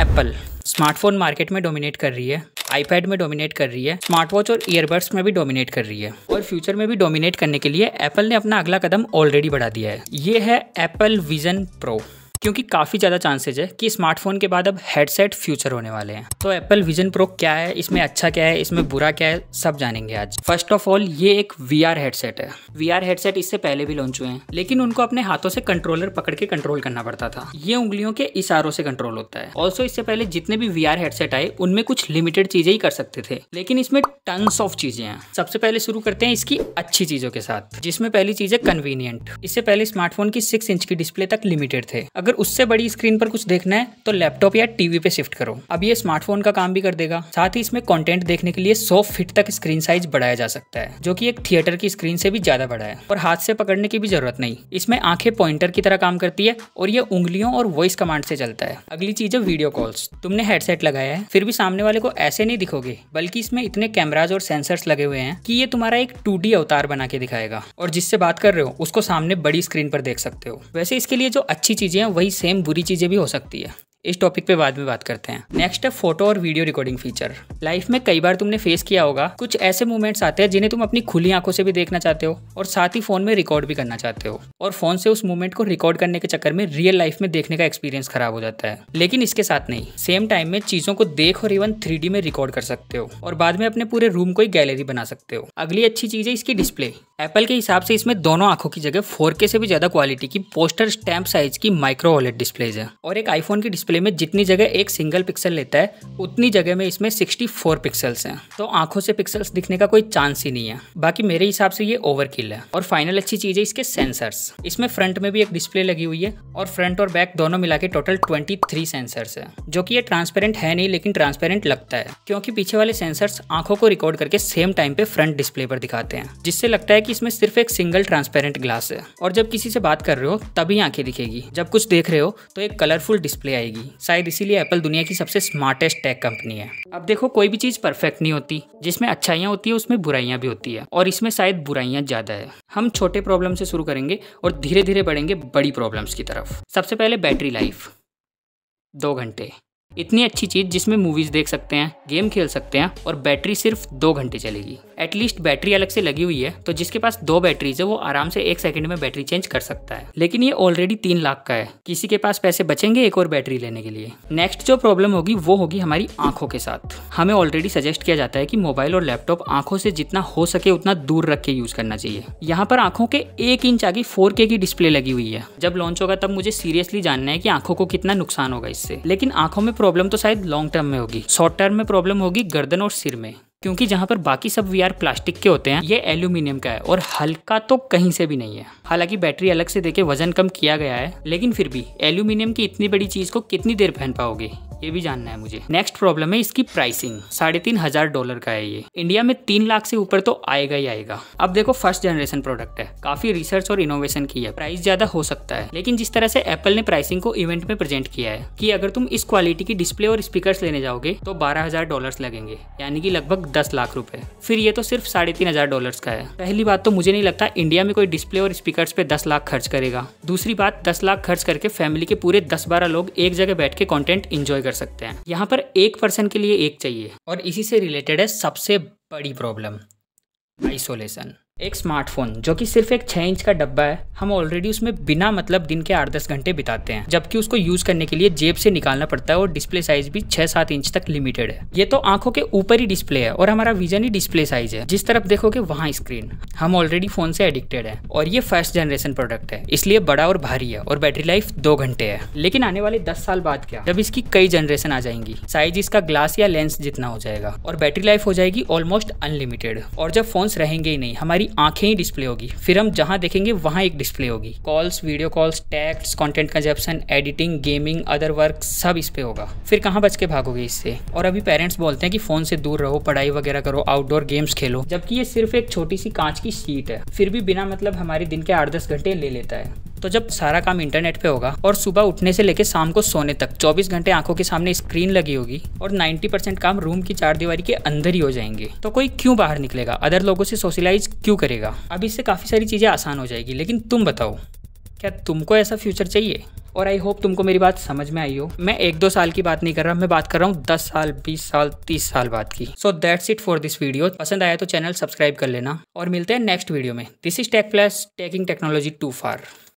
Apple smartphone market में dominate कर रही है आईपैड में डोमिनेट कर रही है स्मार्ट वॉच और ईयरबड्स में भी डोमिनेट कर रही है और फ्यूचर में भी डोमिनेट करने के लिए एप्पल ने अपना अगला कदम ऑलरेडी बढ़ा दिया है ये है एप्पल विजन प्रो क्योंकि काफ़ी ज़्यादा चांसेज है कि स्मार्टफोन के बाद अब हेडसेट फ्यूचर होने वाले हैं तो एप्पल विजन प्रो क्या है इसमें अच्छा क्या है इसमें बुरा क्या है सब जानेंगे आज फर्स्ट ऑफ ऑल ये एक वी हेडसेट है वी हेडसेट इससे पहले भी लॉन्च हुए हैं लेकिन उनको अपने हाथों से कंट्रोलर पकड़ के कंट्रोल करना पड़ता था ये उंगलियों के इशारों से कंट्रोल होता है ऑल्सो इससे पहले जितने भी वी हेडसेट आए उनमें कुछ लिमिटेड चीजें ही कर सकते थे लेकिन इसमें टन्स ऑफ चीजें हैं सबसे पहले शुरू करते हैं इसकी अच्छी चीजों के साथ जिसमें पहली चीज है कन्वीनियंट इससे पहले स्मार्टफोन की सिक्स इंच की डिस्प्ले तक लिमिटेड थे अब अगर उससे बड़ी स्क्रीन पर कुछ देखना है तो लैपटॉप या टीवी पे शिफ्ट करो अब ये स्मार्टफोन का काम भी कर देगा साथ ही इसमें कंटेंट देखने के लिए 100 फीट तक स्क्रीन साइज बढ़ाया जा सकता है जो कि एक थिएटर की स्क्रीन से भी ज्यादा बड़ा है और हाथ से पकड़ने की भी जरूरत नहीं इसमें आंखें पॉइंटर की तरह काम करती है और ये उंगलियों और वॉइस कमांड से चलता है अगली चीज है वीडियो कॉल्स तुमने हेडसेट लगाया है फिर भी सामने वाले को ऐसे नहीं दिखोगे बल्कि इसमें इतने कैमराज और सेंसर्स लगे हुए हैं कि ये तुम्हारा एक टू अवतार बना के दिखाएगा और जिससे बात कर रहे हो उसको सामने बड़ी स्क्रीन पर देख सकते हो वैसे इसके लिए जो अच्छी चीजें हैं वही सेम बुरी चीज़ें भी हो सकती है इस टॉपिक पे बाद में बात करते हैं नेक्स्ट है फोटो और वीडियो रिकॉर्डिंग फीचर लाइफ में कई बार तुमने फेस किया होगा कुछ ऐसे मोमेंट्स आते हैं जिन्हें तुम अपनी खुली आंखों से भी देखना चाहते हो और साथ ही फोन में रिकॉर्ड भी करना चाहते हो और फोन से उस मूवमेंट को रिकॉर्ड करने के चक्कर में रियल लाइफ में देखने का एक्सपीरियंस खराब हो जाता है लेकिन इसके साथ नहीं सेम टाइम में चीजों को देख और इवन थ्री में रिकॉर्ड कर सकते हो और बाद में अपने पूरे रूम को एक गैलरी बना सकते हो अगली अच्छी चीज है इसकी डिस्प्ले एप्पल के हिसाब से इसमें दोनों आंखों की जगह के से भी ज्यादा क्वालिटी की पोस्टर स्टैम्प साइज की माइक्रो ओलेट डिस्प्लेज है और एक आईफोन की डिस्प्ले में जितनी जगह एक सिंगल पिक्सल लेता है उतनी जगह में इसमें 64 पिक्सल्स है तो आंखों से पिक्सल्स दिखने का कोई चांस ही नहीं है बाकी मेरे हिसाब से ये ओवर है और फाइनल अच्छी चीज है इसके सेंसर्स इसमें फ्रंट में भी एक डिस्प्ले लगी हुई है और फ्रंट और बैक दोनों मिला के टोटल थ्री सेंसर्स है जो की ये ट्रांसपेरेंट है नहीं लेकिन ट्रांसपेरेंट लगता है क्योंकि पीछे वाले सेंसर्स आंखों को रिकॉर्ड करके सेम टाइम पे फ्रंट डिस्प्ले पर दिखाते हैं जिससे लगता है कि इसमें सिर्फ एक सिंगल ट्रांसपेरेंट ग्लास है और जब किसी से बात कर रहे हो तभी आंखें दिखेगी जब कुछ देख रहे हो तो एक कलरफुल डिस्प्ले आएगी शायद इसीलिए एप्पल दुनिया की सबसे स्मार्टेस्ट टेक कंपनी है अब देखो कोई भी चीज परफेक्ट नहीं होती जिसमें अच्छाइयाँ होती है उसमें बुराइयाँ भी होती है और इसमें शायद बुराइयाँ ज्यादा है हम छोटे प्रॉब्लम से शुरू करेंगे और धीरे धीरे बढ़ेंगे बड़ी प्रॉब्लम्स की तरफ सबसे पहले बैटरी लाइफ दो घंटे इतनी अच्छी चीज जिसमें मूवीज देख सकते हैं गेम खेल सकते हैं और बैटरी सिर्फ दो घंटे चलेगी एटलीस्ट बैटरी अलग से लगी हुई है तो जिसके पास दो बैटरीज है वो आराम से एक सेकंड में बैटरी चेंज कर सकता है लेकिन ये ऑलरेडी तीन लाख का है किसी के पास पैसे बचेंगे एक और बैटरी लेने के लिए नेक्स्ट जो प्रॉब्लम होगी वो होगी हमारी आंखों के साथ हमें ऑलरेडी सजेस्ट किया जाता है की मोबाइल और लैपटॉप आंखों से जितना हो सके उतना दूर रख के यूज करना चाहिए यहाँ पर आंखों के एक इंच आगे फोर की डिस्प्ले लगी हुई है जब लॉन्च होगा तब मुझे सीरियसली जानना है की आंखों को कितना नुकसान होगा इससे लेकिन आंखों में प्रॉब्लम तो शायद लॉन्ग टर्म में होगी शॉर्ट टर्म में प्रॉब्लम होगी गर्दन और सिर में क्योंकि जहाँ पर बाकी सब वीआर प्लास्टिक के होते हैं ये एल्यूमिनियम का है और हल्का तो कहीं से भी नहीं है हालांकि बैटरी अलग से देके वजन कम किया गया है लेकिन फिर भी एल्यूमिनियम की इतनी बड़ी चीज को कितनी देर पहन पाओगे ये भी जानना है मुझे नेक्स्ट प्रॉब्लम है इसकी प्राइसिंग साढ़े तीन हजार डॉलर का है ये इंडिया में तीन लाख से ऊपर तो आएगा ही आएगा अब देखो फर्स्ट जनरेशन प्रोडक्ट है काफी रिसर्च और इनोवेशन की है प्राइस ज्यादा हो सकता है लेकिन जिस तरह से एप्पल ने प्राइसिंग को इवेंट में प्रेजेंट किया है कि अगर तुम इस क्वालिटी की डिस्प्ले और स्पीकर लेने जाओगे तो बारह हजार डॉलर लगेंगे यानी कि लगभग दस लाख रूपए फिर ये तो सिर्फ साढ़े तीन हजार डॉलर का है पहली बात तो मुझे नहीं लगता इंडिया में कोई डिस्प्ले और स्पीकर पे दस लाख खर्च करेगा दूसरी बात दस लाख खर्च करके फैमिली के पूरे दस बारह लोग एक जगह बैठ के कॉन्टेंट इंजॉय कर सकते हैं यहाँ पर एक पर्सन के लिए एक चाहिए और इसी से रिलेटेड है सबसे बड़ी प्रॉब्लम आइसोलेशन एक स्मार्टफोन जो कि सिर्फ एक छः इंच का डब्बा है हम ऑलरेडी उसमें बिना मतलब दिन के आठ दस घंटे बिताते हैं जबकि उसको यूज करने के लिए जेब से निकालना पड़ता है और डिस्प्ले साइज भी छह सात इंच तक लिमिटेड है ये तो आंखों के ऊपर ही डिस्प्ले है और हमारा विजन ही डिस्प्ले साइज है जिस तरफ देखोगे वहाँ स्क्रीन हम ऑलरेडी फोन से एडिक्टेड है और ये फर्स्ट जनरेशन प्रोडक्ट है इसलिए बड़ा और भारी है और बैटरी लाइफ दो घंटे है लेकिन आने वाले दस साल बाद क्या जब इसकी कई जनरेशन आ जाएंगी साइज इसका ग्लास या लेंस जितना हो जाएगा और बैटरी लाइफ हो जाएगी ऑलमोस्ट अनलिमिटेड और जब फोन्स रहेंगे ही नहीं हमारी आंखें ही डिस्प्ले होगी फिर हम जहाँ देखेंगे वहाँ एक डिस्प्ले होगी calls video calls text content consumption editing gaming other work सब इस पे होगा फिर कहाँ बच के भागोगे इससे और अभी पेरेंट्स बोलते हैं कि फोन से दूर रहो पढ़ाई वगैरह करो आउटडोर गेम्स खेलो जबकि ये सिर्फ एक छोटी सी कांच की सीट है फिर भी बिना मतलब हमारे दिन के आठ दस घंटे ले लेता है तो जब सारा काम इंटरनेट पे होगा और सुबह उठने से लेकर शाम को सोने तक 24 घंटे आंखों के सामने स्क्रीन लगी होगी और 90 परसेंट काम रूम की चार दीवारी के अंदर ही हो जाएंगे तो कोई क्यों बाहर निकलेगा अदर लोगों से सोशलाइज क्यों करेगा अब इससे काफ़ी सारी चीज़ें आसान हो जाएगी लेकिन तुम बताओ क्या तुमको ऐसा फ्यूचर चाहिए और आई होप तुमको मेरी बात समझ में आई हो मैं एक दो साल की बात नहीं कर रहा मैं बात कर रहा हूँ दस साल बीस साल तीस साल बाद की so that's it for this video पसंद आया तो चैनल सब्सक्राइब कर लेना और मिलते हैं नेक्स्ट वीडियो में this is tech plus taking technology to far